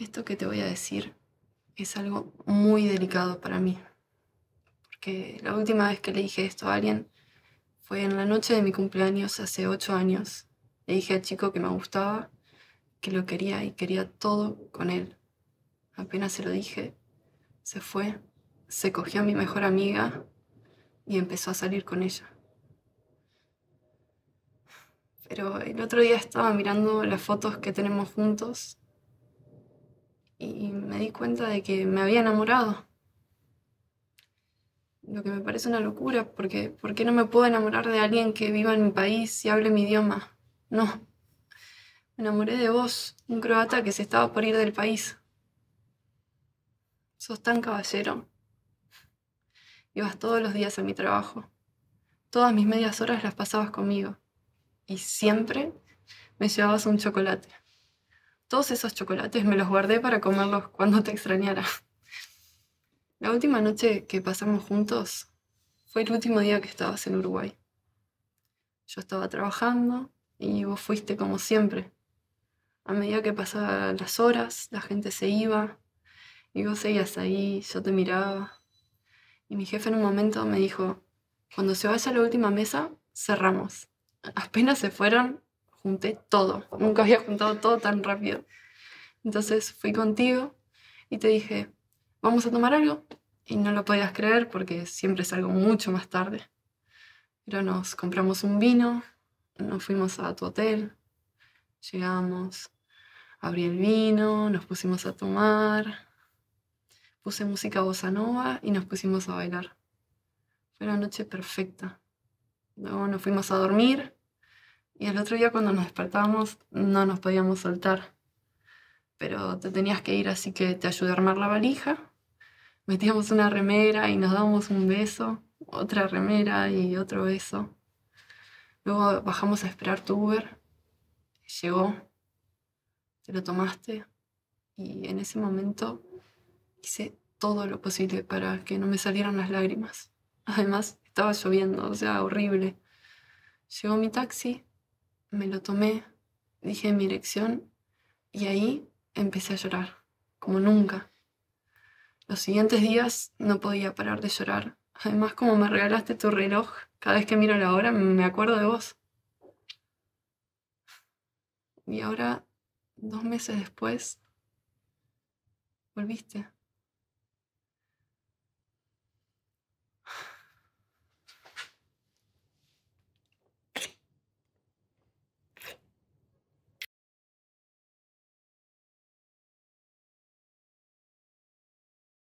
Esto que te voy a decir es algo muy delicado para mí. Porque la última vez que le dije esto a alguien fue en la noche de mi cumpleaños hace ocho años. Le dije al chico que me gustaba, que lo quería y quería todo con él. Apenas se lo dije, se fue, se cogió a mi mejor amiga y empezó a salir con ella. Pero el otro día estaba mirando las fotos que tenemos juntos di cuenta de que me había enamorado. Lo que me parece una locura, porque ¿por qué no me puedo enamorar de alguien que viva en mi país y hable mi idioma? No. Me enamoré de vos, un croata que se estaba por ir del país. Sos tan caballero. Ibas todos los días a mi trabajo. Todas mis medias horas las pasabas conmigo. Y siempre me llevabas un chocolate. Todos esos chocolates me los guardé para comerlos cuando te extrañara. La última noche que pasamos juntos fue el último día que estabas en Uruguay. Yo estaba trabajando y vos fuiste como siempre. A medida que pasaban las horas, la gente se iba y vos seguías ahí, yo te miraba. Y mi jefe en un momento me dijo, cuando se vaya a la última mesa, cerramos. Apenas se fueron, junté todo. Nunca había juntado todo tan rápido. Entonces fui contigo y te dije, vamos a tomar algo. Y no lo podías creer porque siempre salgo mucho más tarde. Pero nos compramos un vino, nos fuimos a tu hotel, llegamos, abrí el vino, nos pusimos a tomar, puse música bossa nova y nos pusimos a bailar. Fue una noche perfecta. Luego nos fuimos a dormir y el otro día cuando nos despertábamos no nos podíamos soltar. Pero te tenías que ir, así que te ayudé a armar la valija. Metíamos una remera y nos damos un beso, otra remera y otro beso. Luego bajamos a esperar tu Uber. Llegó, te lo tomaste y en ese momento hice todo lo posible para que no me salieran las lágrimas. Además, estaba lloviendo, o sea, horrible. Llegó mi taxi, me lo tomé, dije mi dirección y ahí empecé a llorar, como nunca. Los siguientes días no podía parar de llorar. Además, como me regalaste tu reloj, cada vez que miro la hora me acuerdo de vos. Y ahora, dos meses después, volviste.